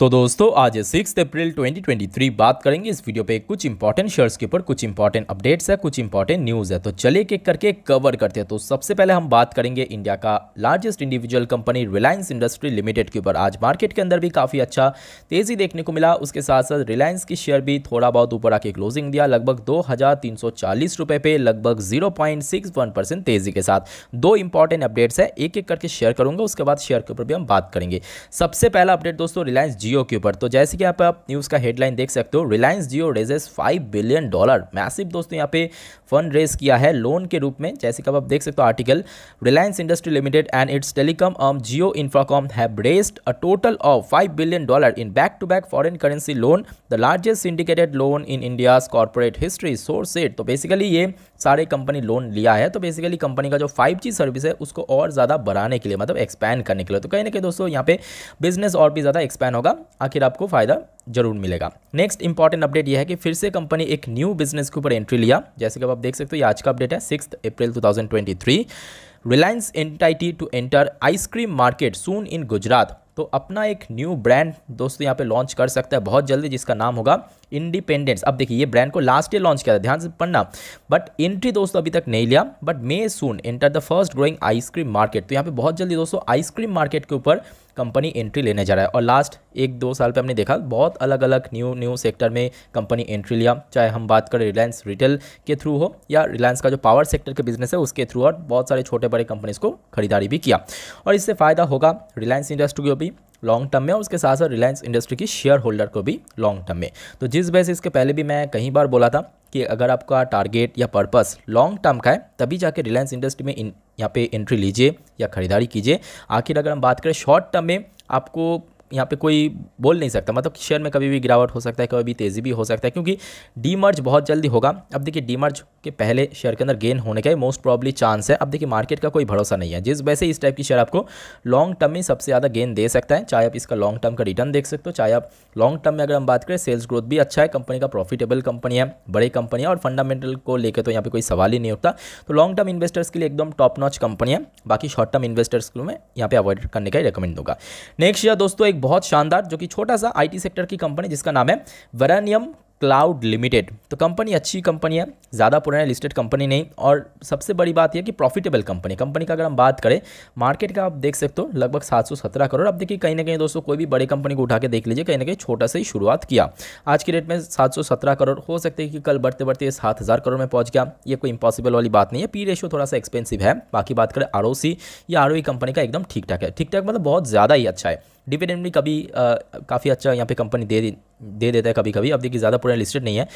तो दोस्तों आज सिक्स अप्रैल 2023 बात करेंगे इस वीडियो पे कुछ इंपॉर्टेंट शेयर्स के ऊपर कुछ इंपॉर्टेंट अपडेट्स है कुछ इंपॉर्टेंट न्यूज़ है तो चले एक करके कवर करते हैं तो सबसे पहले हम बात करेंगे इंडिया का largest individual company Reliance industry limited के ऊपर आज मार्केट के अंदर भी काफ़ी अच्छा तेज़ी देखने को मिला उसके साथ साथ रिलायंस की शेयर भी थोड़ा बहुत ऊपर आके क्लोजिंग दिया लगभग दो हज़ार पे लगभग जीरो तेज़ी के साथ दो इंपॉर्टेंट अपडेट्स है एक एक करके शेयर करूँगा उसके बाद शेयर के ऊपर भी हम बात करेंगे सबसे पहला अपडेट दोस्तों रिलायंस जियो के ऊपर तो जैसे कि आप न्यूज़ का हेडलाइन देख सकते हो Reliance Jio raises five billion dollar massive दोस्तों यहाँ पे फंड रेज किया है लोन के रूप में जैसे कि आप देख सकते हो article Reliance industry limited and its telecom arm Jio Infocomm have raised a total of five billion dollar in back to back foreign currency loan the largest syndicated loan in India's corporate history source एड तो basically ये सारे company loan लिया है तो basically company का जो five service है उसको और ज़्यादा बढ़ाने के लिए मतलब एक्सपैंड करने के लिए तो कहीं ना कहीं दोस्तों यहाँ पे बिजनेस और भी ज़्यादा एक्सपैंड होगा आखिर आपको फ़ायदा जरूर मिलेगा नेक्स्ट इंपॉर्टेंट अपडेट यह है कि फिर से कंपनी एक न्यू बिजनेस के ऊपर एंट्री लिया जैसे कि आप देख सकते हो ये आज का अपडेट है six April to Reliance entity to enter ice cream market soon in Gujarat तो अपना एक न्यू ब्रांड दोस्तों यहाँ पे लॉन्च कर सकता है बहुत जल्दी जिसका नाम होगा इंडिपेंडेंस अब देखिए ये ब्रांड को लास्ट ईयर लॉन्च किया था ध्यान से पढ़ना बट एंट्री दोस्तों अभी तक नहीं लिया but may soon enter the fast growing ice cream market तो यहाँ पे बहुत जल्दी दोस्तों आइसक्रीम मार्केट के ऊपर कंपनी एंट्री लेने जा रहा है और लास्ट एक दो साल पे हमने देखा बहुत अलग अलग न्यू न्यू सेक्टर में कंपनी एंट्री लिया चाहे हम बात करें रिलायंस रिटेल के थ्रू हो या रिलायंस का जो पावर सेक्टर के बिजनेस है उसके थ्रू और बहुत सारे छोटे बड़े कंपनीज को खरीदारी भी किया और इससे फ़ायदा होगा रिलायंस इंडस्ट्री को भी लॉन्ग टर्म में और उसके साथ साथ रिलायंस इंडस्ट्री की शेयर होल्डर को भी लॉन्ग टर्म में तो जिस बेसिस के पहले भी मैं कई बार बोला था कि अगर आपका टारगेट या पर्पस लॉन्ग टर्म का है तभी जाके रिलायंस इंडस्ट्री में इन यहाँ पे एंट्री लीजिए या ख़रीदारी कीजिए आखिर अगर हम बात करें शॉर्ट टर्म में आपको यहाँ पे कोई बोल नहीं सकता मतलब शेयर में कभी भी गिरावट हो सकता है कभी तेज़ी भी हो सकता है क्योंकि डीमर्ज बहुत जल्दी होगा अब देखिए डीमर्ज के पहले शेयर के अंदर गेन होने का मोस्ट प्रॉब्ली चांस है अब देखिए मार्केट का कोई भरोसा नहीं है जिस वैसे इस टाइप की शेयर आपको लॉन्ग टर्म में सबसे ज़्यादा गेन दे सकता है चाहे आप इसका लॉन्ग टर्म का रिटर्न देख सकते हो चाहे आप लॉन्ग टर्म में अगर हम बात करें सेल्स ग्रोथ भी अच्छा है कंपनी का प्रॉफिटेबल कंपनी है बड़ी कंपनी है और फंडामेंटल को लेकर तो यहाँ पर कोई सवाल ही नहीं उठता तो लॉन्ग टर्म इन्वेस्टर्स के लिए एकदम टॉप नॉच कंपनी है बाकी शॉर्ट टर्म इन्वेस्टर्स को मैं यहाँ पे अवॉइड करने का ही रिकमेंड दूंगा नेक्स्ट शेयर दोस्तों एक एक बहुत शानदार जो कि छोटा सा आईटी सेक्टर की कंपनी जिसका नाम है वरानियम क्लाउड लिमिटेड तो कंपनी अच्छी कंपनी है ज़्यादा पुरानी लिस्टेड कंपनी नहीं और सबसे बड़ी बात यह कि प्रॉफिटेबल कंपनी कंपनी का अगर हम बात करें मार्केट का आप देख सकते हो लगभग 717 करोड़ अब देखिए कहीं ना कहीं दोस्तों कोई भी बड़ी कंपनी को उठा के देख लीजिए कहीं ना कहीं छोटा सा ही शुरुआत किया आज की डेट में सात करोड़ हो सकते है कि कल बढ़ते बढ़ते ये सात करोड़ में पहुँच गया ये कोई इंपॉसिबल वाली बात नहीं है पी रेशो थोड़ा सा एक्सपेंसिव है बाकी बात करें आर या आर कंपनी e का एकदम ठीक ठाक है ठीक ठाक मतलब बहुत ज़्यादा ही अच्छा है डिविडेंड भी कभी काफ़ी अच्छा यहाँ पे कंपनी दे दे देता है कभी कभी अब देखिए ज़्यादा पूरा लिस्टेड नहीं है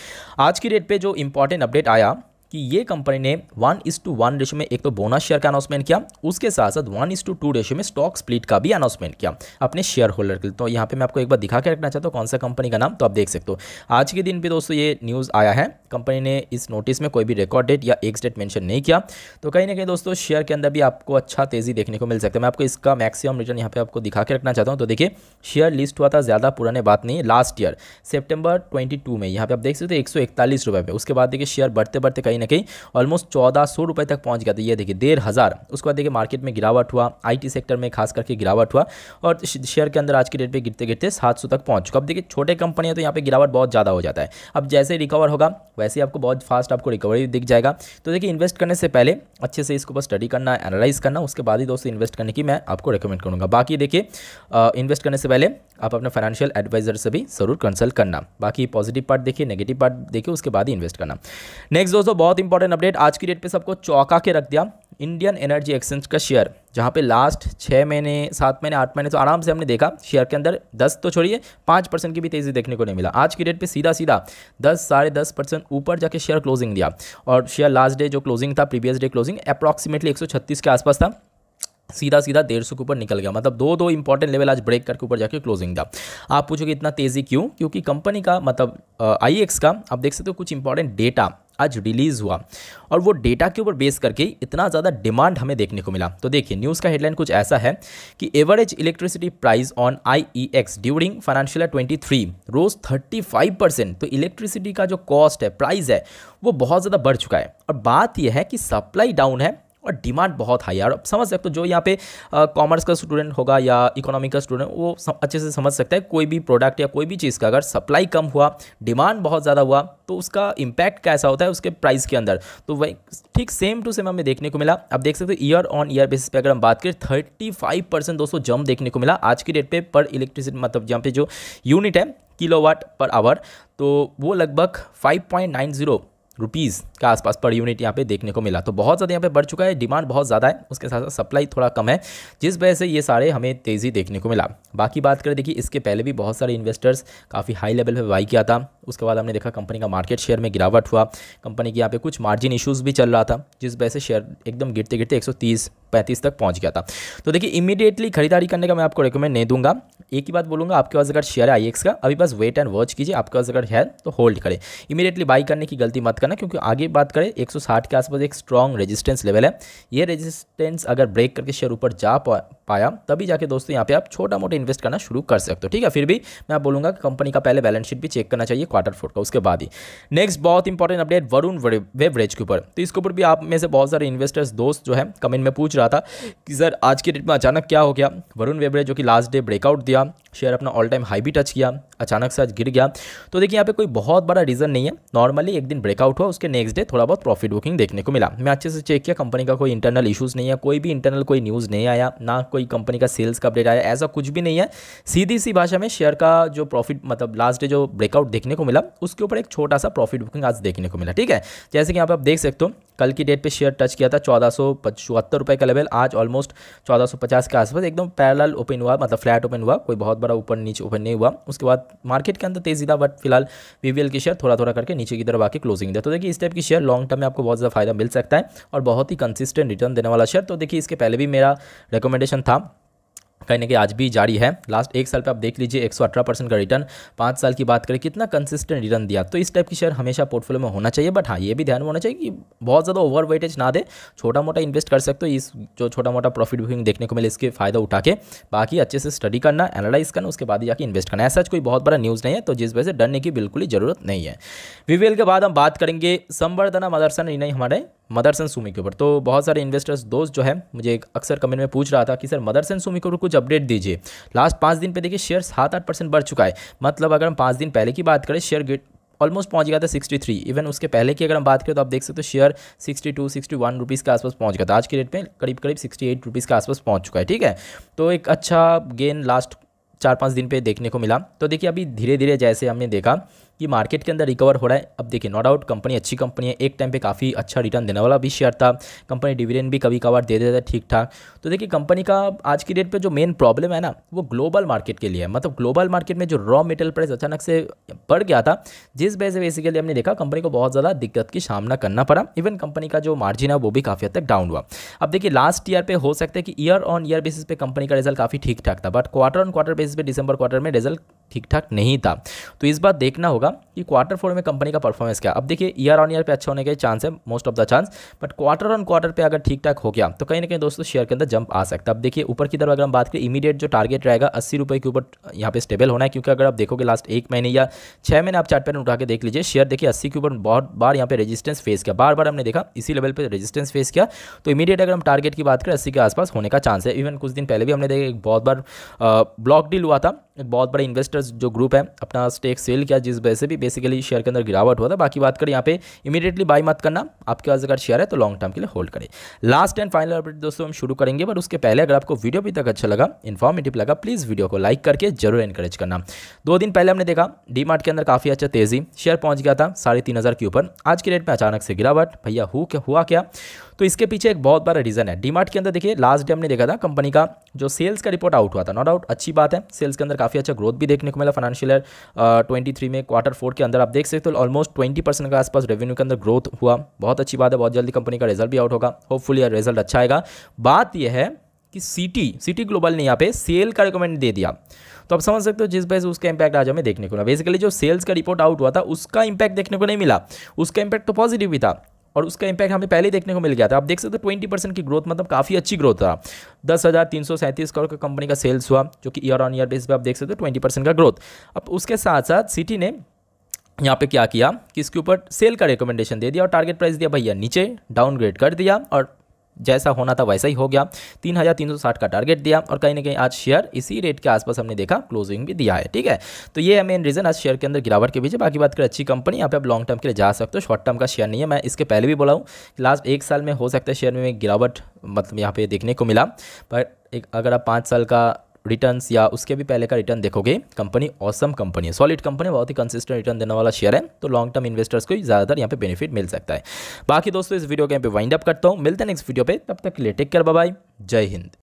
आज की डेट पे जो इंपॉर्टेंट अपडेट आया कि ये कंपनी ने one is to one ratio में एक तो बोनस शेयर का अनाउंसमेंट किया उसके साथ साथ one is to two ratio में स्टॉक स्प्लिट का भी अनाउंसमेंट किया अपने शेयर होल्डर के लिए तो यहाँ पे मैं आपको एक बार दिखा के रखना चाहता हूँ कौन सा कंपनी का नाम तो आप देख सकते हो आज के दिन भी दोस्तों ये न्यूज़ आया है कंपनी ने इस नोटिस में कोई भी रिकॉर्ड डेट या एक्स डेट मैंशन नहीं किया तो कहीं ना कहीं दोस्तों शेयर के अंदर भी आपको अच्छा तेज़ी देखने को मिल सकता है मैं आपको इसका मैक्सिमम रिटर्न यहाँ पे आपको दिखा के रखना चाहता हूँ तो देखिए शेयर लिस्ट हुआ था ज़्यादा पुराने बात नहीं लास्ट ईयर सेप्टेम्बर ट्वेंटी में यहाँ पे आप देख सकते हो एक सौ इकतालीस में उसके बाद देखिए शेयर बढ़ते बढ़ते कहीं ना कहीं ऑलमोस्ट चौदह सौ रुपये तक पहुंच गया था ये देखिए डेढ़ हज़ार उसके बाद देखिए मार्केट में गिरावट हुआ आईटी सेक्टर में खास करके गिरावट हुआ और शेयर के अंदर आज के डेट पर गिरते गिरते सात तक पहुँच चुका अब देखिए छोटे कंपनियाँ तो यहाँ पर गिरावट बहुत ज़्यादा हो जाता है अब जैसे रिकवर होगा वैसे आपको बहुत फास्ट आपको रिकवरी दिख जाएगा तो देखिए इन्वेस्ट करने से पहले अच्छे से इसको ऊपर स्टडी करना एनालाइज करना उसके बाद ही दोस्तों इन्वेस्ट करने की मैं आपको रिकमेंड करूँगा बाकी देखिए इन्वेस्ट करने से पहले आप अपने फाइनेंशियल एडवाइजर से भी ज़रूर कंसल्ट करना बाकी पॉजिटिव पार्ट देखिए नेगेटिव पार्ट देखिए उसके बाद ही इन्वेस्ट करना नेक्स्ट दोस्तों बहुत इंपॉर्टेंट अपडेट आज की डेट पर सबको चौका के रख दिया इंडियन एनर्जी एक्सचेंज का शेयर जहाँ पे लास्ट छः महीने सात महीने आठ महीने तो आराम से हमने देखा शेयर के अंदर दस तो छोड़िए पाँच परसेंट की भी तेज़ी देखने को नहीं मिला आज की डेट पे सीधा सीधा दस साढ़े दस परसेंट ऊपर जाके शेयर क्लोजिंग दिया और शेयर लास्ट डे जो क्लोजिंग था प्रीवियस डे क्लोजिंग अप्रॉक्सीमेटली एक के आसपास था सीधा सीधा डेढ़ सौ के ऊपर निकल गया मतलब दो दो इंपॉर्टेंट लेवल आज ब्रेक करके ऊपर जाके क्लोजिंग था आप पूछोगे इतना तेज़ी क्यों क्योंकि कंपनी का मतलब आई का आप देख सकते हो कुछ इंपॉर्टेंट डेटा आज रिलीज हुआ और वो डेटा के ऊपर बेस करके इतना ज़्यादा डिमांड हमें देखने को मिला तो देखिए न्यूज़ का हेडलाइन कुछ ऐसा है कि average electricity price on I E X during financial twenty three rose thirty five percent तो इलेक्ट्रिसिटी का जो कॉस्ट है प्राइस है वो बहुत ज़्यादा बढ़ चुका है और बात यह है कि सप्लाई डाउन है और डिमांड बहुत हाई है और समझ सकते हो जो यहाँ पे कॉमर्स का स्टूडेंट होगा या इकोनॉमिक का स्टूडेंट वो सम, अच्छे से समझ सकता है कोई भी प्रोडक्ट या कोई भी चीज़ का अगर सप्लाई कम हुआ डिमांड बहुत ज़्यादा हुआ तो उसका इम्पैक्ट कैसा होता है उसके प्राइस के अंदर तो वही ठीक सेम टू सेम हमें देखने को मिला आप देख सकते हो ईयर ऑन ईयर बेसिस पर अगर हम बात करें थर्टी फाइव परसेंट दोस्तों जम देखने को मिला आज की डेट पे पर इलेक्ट्रिसिटी मतलब जहाँ पे जो यूनिट है किलोवाट पर आवर तो वो लगभग 5.90 रुपीज़ के आसपास पर यूनिट यहाँ पे देखने को मिला तो बहुत ज़्यादा यहाँ पे बढ़ चुका है डिमांड बहुत ज़्यादा है उसके साथ साथ सप्लाई थोड़ा कम है जिस वजह से ये सारे हमें तेज़ी देखने को मिला बाकी बात करें देखिए इसके पहले भी बहुत सारे इन्वेस्टर्स काफ़ी हाई लेवल पर बाई किया था उसके बाद हमने देखा कंपनी का मार्केट शेयर में गिरावट हुआ कंपनी के यहाँ पे कुछ मार्जिन इशूज़ भी चल रहा था जिस वजह से शेयर एकदम गिरते गिरते एक 35 तक पहुंच गया था तो देखिए इमीडिएटली खरीदारी करने का मैं आपको रिकमेंड नहीं दूंगा एक ही बात बोलूँगा आपके पास अगर शेयर है आई का अभी बस वेट एंड वॉच कीजिए आपके पास अगर है तो होल्ड करें इमीडिएटली बाई करने की गलती मत करना क्योंकि आगे बात करें 160 के आसपास एक स्ट्रॉन्ग रेजिस्टेंस लेवल है ये रेजिस्टेंस अगर ब्रेक करके शेयर ऊपर जा पाया तभी जाके दोस्तों यहाँ पे आप छोटा मोटा इन्वेस्ट करना शुरू कर सकते हो ठीक है फिर भी मैं आप बोलूँगा कंपनी का पहले बैलेंस शीट भी चेक करना चाहिए क्वार्टर फोर का उसके बाद ही नेक्स्ट बहुत इंपॉर्टेंट अपडेट वरुण वेवरेज के ऊपर तो इसके ऊपर भी आप में से बहुत सारे इन्वेस्टर्स दोस्त जो है कमेंट में पूछ रहा था कि सर आज के डेट में अचानक क्या हो गया वरुण वेवरेज जो कि लास्ट डे ब्रेकआउट दिया किया शेयर अपना ऑल टाइम हाई भी टच किया अचानक से आज गिर गया तो देखिए यहाँ पे कोई बहुत बड़ा रीज़न नहीं है नॉर्मली एक दिन ब्रेकआउट हुआ उसके नेक्स्ट डे थोड़ा बहुत प्रॉफिट बुकिंग देखने को मिला मैं अच्छे से चेक किया कंपनी का कोई इंटरनल इशूज़ नहीं है कोई भी इंटरनल कोई न्यूज़ नहीं आया ना कोई कंपनी का सेल्स का अपडेट आया ऐसा कुछ भी नहीं है सीधी सी भाषा में शेयर का जो प्रॉफिट मतलब लास्ट डे जो ब्रेकआउट देखने को मिला उसके ऊपर एक छोटा सा प्रॉफिट बुकिंग आज देखने को मिला ठीक है जैसे कि यहाँ पर आप देख सकते हो कल की डेट पे शेयर टच किया था चौदह सौ रुपये का लेवल आज ऑलमोस्ट 1450 के आसपास एकदम पैरल ओपन हुआ मतलब फ्लैट ओपन हुआ कोई बहुत बड़ा ऊपर नीचे ओपन नहीं हुआ उसके बाद मार्केट के अंदर तेजी था बट फिलहाल वी के शेयर थोड़ा थोड़ा करके नीचे की तरफ आके क्लोजिंग दिया तो देखिए इस टाइप की शेयर लॉन्ग टर्म में आपको बहुत ज़्यादा फायदा मिल सकता है और बहुत ही कंसिस्टेंट रिटर्न देने वाला शेयर तो देखिए इसके पहले भी मेरा रिकमेंडेशन था कहीं ना कहीं आज भी जारी है लास्ट एक साल पे आप देख लीजिए अठारह परसेंट का रिटर्न पाँच साल की बात करें कितना कंसिस्टेंट रिटर्न दिया तो इस टाइप की शेयर हमेशा पोर्टफोलियो में होना चाहिए बट हाँ ये भी ध्यान में होना चाहिए कि बहुत ज़्यादा ओवर वेटेज ना दे छोटा मोटा इन्वेस्ट कर सकते हो इस जो छोटा मोटा प्रॉफिट बुकिंग देखने को मिले इसके फायदा उठा के बाकी अच्छे से स्टडी करना एनालाइज करना उसके बाद ही जाकर इन्वेस्ट करना ऐसा कोई बहुत बड़ा न्यूज़ नहीं है तो जिस वजह से डरने की बिल्कुल ही जरूरत नहीं है वीवीएल के बाद हम बात करेंगे संवर्धना मदरसन ने हमारे मदरसन सुमी के ऊपर तो बहुत सारे इन्वेस्टर्स दोस्त जो है मुझे अक्सर कमेंट में पूछ रहा था कि सर मदरसन सुमी के ऊपर कुछ अपडेट दीजिए लास्ट पाँच दिन पे देखिए शेयर सात आठ परसेंट बढ़ चुका है मतलब अगर हम पाँच दिन पहले की बात करें शेयर गेट ऑलमोस्ट पहुंच गया था 63 इवन उसके पहले की अगर हम बात करें तो आप देख सकते हो शेयर 62 61 रुपीस के आसपास पहुंच गया था आज के रेट में करीब करीब 68 रुपीस के आसपास पहुंच चुका है ठीक है तो एक अच्छा गेन लास्ट चार पाँच दिन पे देखने को मिला तो देखिए अभी धीरे धीरे जैसे हमने देखा ये मार्केट के अंदर रिकवर हो रहा है अब देखिए नो डाउट कंपनी अच्छी कंपनी है एक टाइम पे काफ़ी अच्छा रिटर्न देने वाला भी शेयर था कंपनी डिविडेंड भी कभी कभार दे देता है ठीक ठाक तो देखिए कंपनी का आज की डेट पर जो मेन प्रॉब्लम है ना वो ग्लोबल मार्केट के लिए है मतलब ग्लोबल मार्केट में जो रॉ मेटेरियल प्राइस अचानक से बढ़ गया था जिस वजह से बेसिकली हमने देखा कंपनी को बहुत ज़्यादा दिक्कत की सामना करना पड़ा इवन कंपनी का जो मार्जिन है वो भी काफ़ी हद तक डाउन हुआ अब देखिए लास्ट ईयर पर हो सकता है कि ईयर ऑन ईयर बेसिस पे कंपनी का रिजल्ट काफ़ी ठीक ठाक था but quarter on quarter basis पे डिसंबर क्वार्टर में रिजल्ट ठीक ठाक नहीं था तो इस बार देखना होगा कि क्वार्टर फोर में कंपनी का परफॉर्मेंस क्या अब देखिए ईयर ऑन ईयर पे अच्छा होने के चांस है most of the chance but quarter on quarter पे अगर ठीक ठाक हो गया तो कहीं ना कहीं दोस्तों शेयर के अंदर जंप आ सकता है अब देखिए ऊपर की तरफ अगर हम बात करें इमीडिएट जो टारगेट रहेगा अस्सी रुपये के ऊपर यहाँ पे स्टेबल होना है क्योंकि अगर आप देखोगे लास्ट एक महीने या छः महीने आप चार्ट पैटर्न उठा के देख लीजिए शेयर देखिए अस्सी के ऊपर बहुत बार यहाँ पे रेजिस्टेंस फेस किया बार बार हमने देखा इसी लेवल पर रेजिस्टेंस फेस किया तो इमीडिएट अगर हम टारगेट की बात करें अस्सी के आसपास होने का चांस है इवन कुछ दिन पहले भी हमने देखा एक बहुत बार ब्लॉक डील हुआ था एक बहुत बड़े इन्वेस्टर जो ग्रुप है अपना स्टेक सेल किया जिस वजह से भी बेसिकली शेयर के अंदर गिरावट हुआ था बाकी बात करें यहाँ पे इमीडिएटली बाई मत करना आपके पास अगर शेयर है तो लॉन्ग टर्म के लिए होल्ड करें लास्ट एंड फाइनल अपडेट दोस्तों हम शुरू करेंगे बट उसके पहले अगर आपको वीडियो अभी तक अच्छा लगा इन्फॉर्मेटिव लगा प्लीज़ वीडियो को लाइक करके जरूर एनकरेज करना दो दिन पहले हमने देखा डी के अंदर काफ़ी अच्छा तेज़ी शेयर पहुँच गया था साढ़े के ऊपर आज के डेट में अचानक से गिरावट भैया हुआ क्या तो इसके पीछे एक बहुत बड़ा रीज़न है डीमार्ट के अंदर देखिए लास्ट डे हमने देखा था कंपनी का जो सेल्स का रिपोर्ट आउट हुआ था नो डाउट अच्छी बात है सेल्स के अंदर काफ़ी अच्छा ग्रोथ भी देखने को मिला फाइनेंशियल ईयर ट्वेंटी में क्वार्टर फोर के अंदर आप देख सकते हो ऑलमोस्ट ट्वेंटी परसेंट के आसपास रेवेन्यू के अंदर ग्रोथ हुआ बहुत अच्छी बात है बहुत जल्दी कंपनी का रिजल्ट भी आउट होगा फुल रिजल्ट अच्छा आएगा बात यह है कि सिटी सिटी ग्लोबल ने यहाँ पे सेल का रिकमेंड दे दिया तो आप समझ सकते हो जिस वजह से उसका इम्पैक्ट आज हमें देखने को मिला बेसिकली जो सेल्स का रिपोर्ट आउट हुआ था उसका इंपैक्ट देखने को नहीं मिला उसका इंपैक्ट तो पॉजिटिव भी था और उसका इंपैक्ट हमें पहले देखने को मिल गया था आप देख सकते हो ट्वेंटी तो परसेंट की ग्रोथ मतलब काफ़ी अच्छी ग्रोथ था दस हज़ार तीन सौ सैंतीस करोड़ का कंपनी का सेल्स हुआ जो कि ईयर ऑन ईयर बेस पे आप देख सकते हो ट्वेंटी परसेंट का ग्रोथ अब उसके साथ साथ सिटी ने यहाँ पे क्या किया कि इसके ऊपर सेल का रिकमेंडेशन दे दिया और टारगेट प्राइस दिया भैया नीचे डाउनग्रेड कर दिया और जैसा होना था वैसा ही हो गया तीन हज़ार तीन सौ साठ का टारगेट दिया और कहीं ना कहीं आज शेयर इसी रेट के आसपास हमने देखा क्लोजिंग भी दिया है ठीक है तो ये मेन रीज़न आज शेयर के अंदर गिरावट के पीछे बाकी बात करें अच्छी कंपनी यहाँ पे आप लॉन्ग टर्म के लिए जा सकते हो शॉर्ट टर्म का शेयर नहीं है मैं इसके पहले भी बोला हूँ लास्ट एक साल में हो सकता है शेयर में गिरावट मतलब यहाँ पे देखने को मिला पर एक अगर आप पाँच साल का रिटर्न्स या उसके भी पहले का रिटर्न देखोगे कंपनी ऑसम कंपनी है सॉलिड कंपनी बहुत ही कंसिस्टेंट रिटर्न देने वाला शेयर है तो लॉन्ग टर्म इन्वेस्टर्स को ज़्यादातर यहाँ पे बेनिफिट मिल सकता है बाकी दोस्तों इस वीडियो के यहाँ पे वाइंड अप करता हूँ मिलते हैं नेक्स्ट वीडियो पे तब तक के लिए टेक केयर बाय जय हिंद